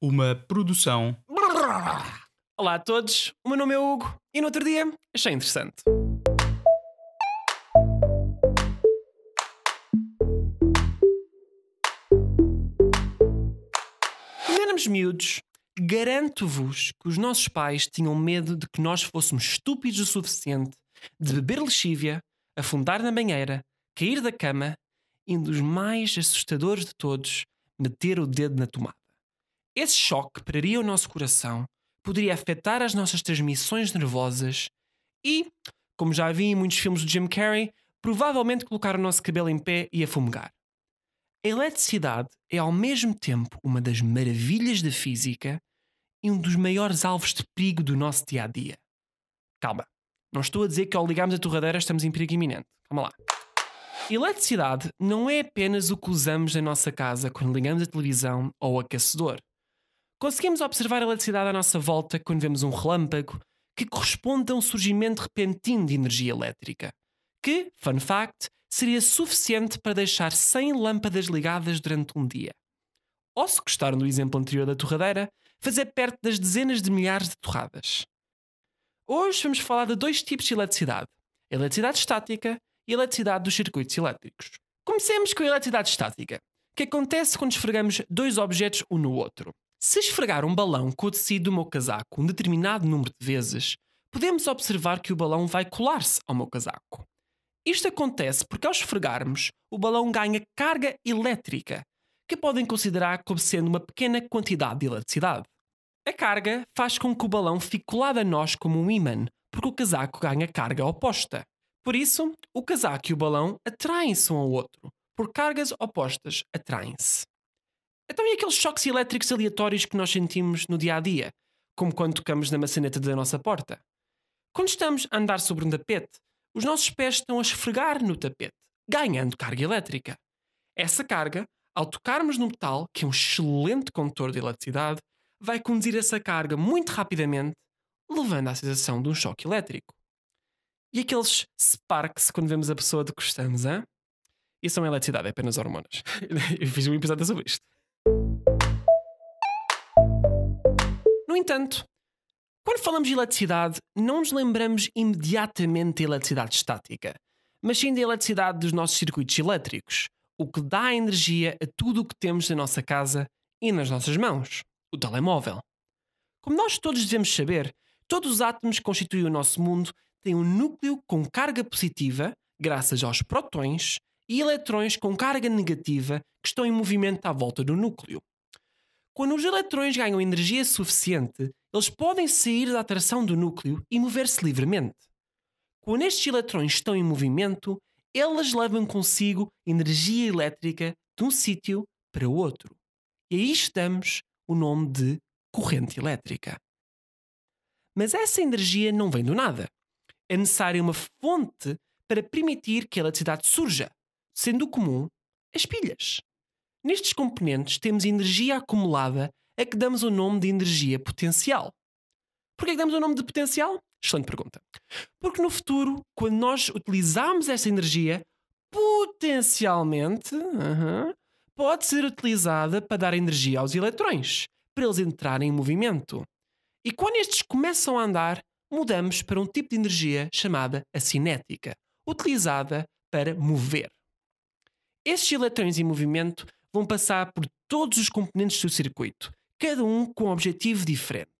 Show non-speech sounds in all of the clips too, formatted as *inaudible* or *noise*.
uma produção. Olá a todos, o meu nome é Hugo e no outro dia achei interessante. Quando éramos miúdos, garanto-vos que os nossos pais tinham medo de que nós fôssemos estúpidos o suficiente de beber lexívia, afundar na banheira, cair da cama e, um dos mais assustadores de todos, meter o dedo na tomada. Esse choque pararia o nosso coração, poderia afetar as nossas transmissões nervosas e, como já vi em muitos filmes do Jim Carrey, provavelmente colocar o nosso cabelo em pé e fumegar. A eletricidade é ao mesmo tempo uma das maravilhas da física e um dos maiores alvos de perigo do nosso dia a dia. Calma, não estou a dizer que ao ligarmos a torradeira estamos em perigo iminente. Calma lá. Eletricidade não é apenas o que usamos na nossa casa quando ligamos a televisão ou o aquecedor. Conseguimos observar a eletricidade à nossa volta quando vemos um relâmpago que corresponde a um surgimento repentino de energia elétrica, que, fun fact, seria suficiente para deixar 100 lâmpadas ligadas durante um dia. Ou, se gostaram do exemplo anterior da torradeira, fazer é perto das dezenas de milhares de torradas. Hoje vamos falar de dois tipos de eletricidade: a eletricidade estática e a eletricidade dos circuitos elétricos. Comecemos com a eletricidade estática, que acontece quando esfregamos dois objetos um no outro. Se esfregar um balão com o tecido do meu casaco um determinado número de vezes, podemos observar que o balão vai colar-se ao meu casaco. Isto acontece porque ao esfregarmos, o balão ganha carga elétrica, que podem considerar como sendo uma pequena quantidade de eletricidade. A carga faz com que o balão fique colado a nós como um ímã, porque o casaco ganha carga oposta. Por isso, o casaco e o balão atraem-se um ao outro, por cargas opostas atraem-se. É então, também aqueles choques elétricos aleatórios que nós sentimos no dia a dia, como quando tocamos na maçaneta da nossa porta. Quando estamos a andar sobre um tapete, os nossos pés estão a esfregar no tapete, ganhando carga elétrica. Essa carga, ao tocarmos no metal, que é um excelente condutor de eletricidade, vai conduzir essa carga muito rapidamente, levando à sensação de um choque elétrico. E aqueles sparks quando vemos a pessoa de que gostamos, hein? Isso não é eletricidade, é apenas hormonas. *laughs* Eu fiz um episódio sobre isto. entanto, quando falamos de eletricidade, não nos lembramos imediatamente da eletricidade estática, mas sim da eletricidade dos nossos circuitos elétricos, o que dá energia a tudo o que temos na nossa casa e nas nossas mãos, o telemóvel. Como nós todos devemos saber, todos os átomos que constituem o nosso mundo têm um núcleo com carga positiva, graças aos protões, e eletrões com carga negativa que estão em movimento à volta do núcleo. Quando os eletrões ganham energia suficiente, eles podem sair da atração do núcleo e mover-se livremente. Quando estes eletrões estão em movimento, elas levam consigo energia elétrica de um sítio para o outro. E aí estamos o nome de corrente elétrica. Mas essa energia não vem do nada. É necessária uma fonte para permitir que a eletricidade surja, sendo comum as pilhas. Nestes componentes temos energia acumulada a que damos o nome de energia potencial. Porquê é que damos o nome de potencial? Excelente pergunta. Porque no futuro, quando nós utilizarmos essa energia, potencialmente uh -huh, pode ser utilizada para dar energia aos eletrões, para eles entrarem em movimento. E quando estes começam a andar, mudamos para um tipo de energia chamada a cinética, utilizada para mover. Estes eletrões em movimento vão passar por todos os componentes do circuito, cada um com um objetivo diferente.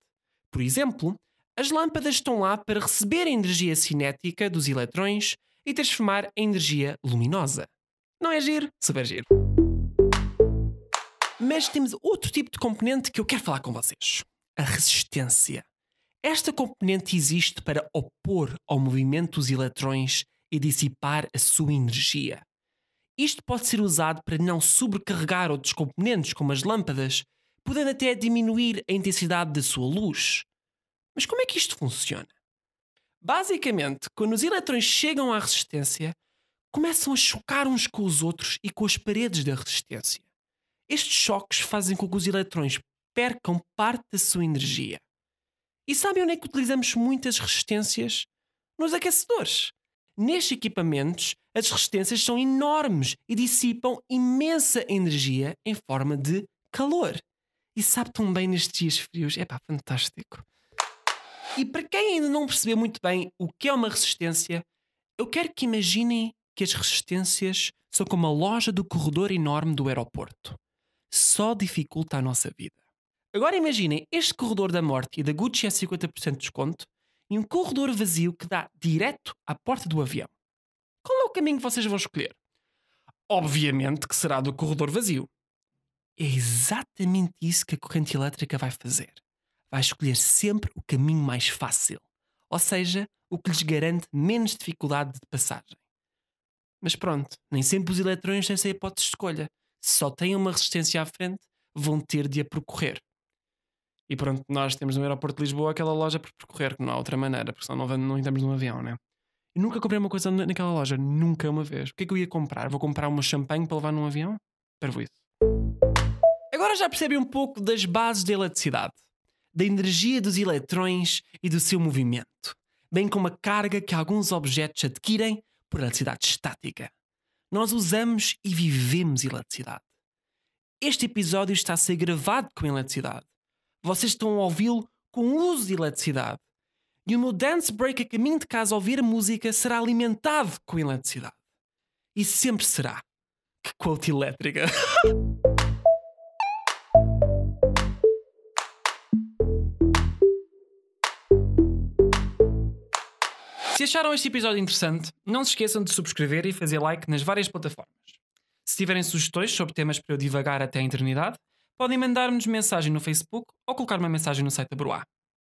Por exemplo, as lâmpadas estão lá para receber a energia cinética dos eletrões e transformar em energia luminosa. Não é giro? Super giro. Mas temos outro tipo de componente que eu quero falar com vocês: a resistência. Esta componente existe para opor ao movimento dos eletrões e dissipar a sua energia. Isto pode ser usado para não sobrecarregar outros componentes, como as lâmpadas, podendo até diminuir a intensidade da sua luz. Mas como é que isto funciona? Basicamente, quando os eletrões chegam à resistência, começam a chocar uns com os outros e com as paredes da resistência. Estes choques fazem com que os eletrões percam parte da sua energia. E sabem onde é que utilizamos muitas resistências? Nos aquecedores. Nestes equipamentos, as resistências são enormes e dissipam imensa energia em forma de calor. E sabe tão bem nestes dias frios. É pá, fantástico. E para quem ainda não percebeu muito bem o que é uma resistência, eu quero que imaginem que as resistências são como a loja do corredor enorme do aeroporto. Só dificulta a nossa vida. Agora imaginem este corredor da morte e da Gucci é a 50% de desconto e um corredor vazio que dá direto à porta do avião. Qual é o caminho que vocês vão escolher? Obviamente que será do corredor vazio. É exatamente isso que a corrente elétrica vai fazer. Vai escolher sempre o caminho mais fácil, ou seja, o que lhes garante menos dificuldade de passagem. Mas pronto, nem sempre os eletrões têm essa hipótese de escolha. Se só têm uma resistência à frente, vão ter de a percorrer. E pronto, nós temos no aeroporto de Lisboa aquela loja por percorrer, que não há outra maneira, porque senão não, não entramos num avião, né? Eu nunca comprei uma coisa naquela loja, nunca uma vez. O que é que eu ia comprar? Vou comprar uma champanhe para levar num avião? Para isso. Agora já percebem um pouco das bases da eletricidade, da energia dos eletrões e do seu movimento, bem como a carga que alguns objetos adquirem por eletricidade estática. Nós usamos e vivemos eletricidade. Este episódio está a ser gravado com eletricidade vocês estão a ouvi-lo com uso de eletricidade. E o meu dance break a caminho de casa a ouvir a música será alimentado com eletricidade. E sempre será. Que quote elétrica! *laughs* Se acharam este episódio interessante, não se esqueçam de subscrever e fazer like nas várias plataformas. Se tiverem sugestões sobre temas para eu divagar até a eternidade, podem mandar-nos mensagem no Facebook ou colocar uma mensagem no site da Broá.